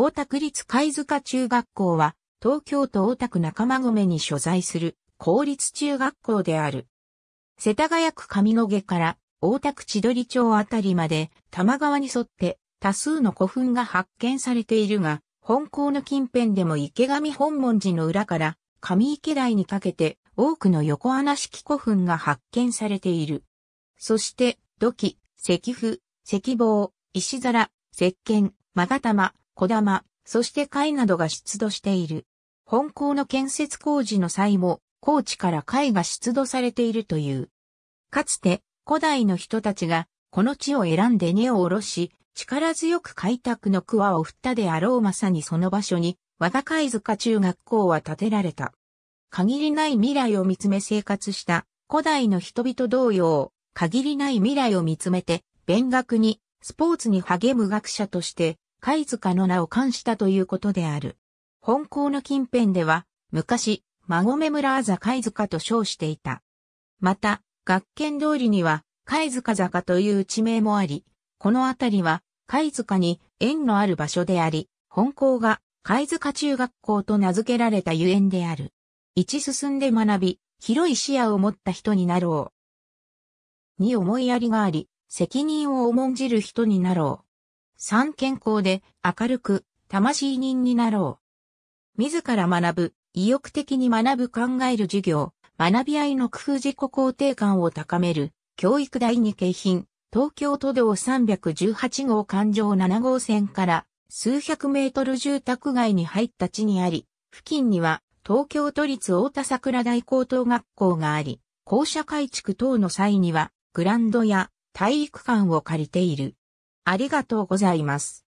大田区立貝塚中学校は、東京都大田区中間込に所在する公立中学校である。世田谷区上野毛から大田区千鳥町あたりまで多摩川に沿って多数の古墳が発見されているが、本校の近辺でも池上本門寺の裏から上池台にかけて多くの横穴式古墳が発見されている。そして土器、石符、石棒、石皿、石鹸、まガタ小玉、そして貝などが出土している。本校の建設工事の際も、高地から貝が出土されているという。かつて、古代の人たちが、この地を選んで根を下ろし、力強く開拓の桑を振ったであろうまさにその場所に、和田貝塚中学校は建てられた。限りない未来を見つめ生活した古代の人々同様、限りない未来を見つめて、勉学に、スポーツに励む学者として、貝塚の名を冠したということである。本校の近辺では、昔、馬込村あざ貝塚と称していた。また、学研通りには、貝塚坂という地名もあり、この辺りは、貝塚に縁のある場所であり、本校が貝塚中学校と名付けられたゆえんである。一進んで学び、広い視野を持った人になろう。に思いやりがあり、責任を重んじる人になろう。三健康で明るく魂人になろう。自ら学ぶ、意欲的に学ぶ考える授業、学び合いの工夫自己肯定感を高める、教育第二景品、東京都道318号環状7号線から数百メートル住宅街に入った地にあり、付近には東京都立大田桜台高等学校があり、校舎改築等の際には、グランドや体育館を借りている。ありがとうございます。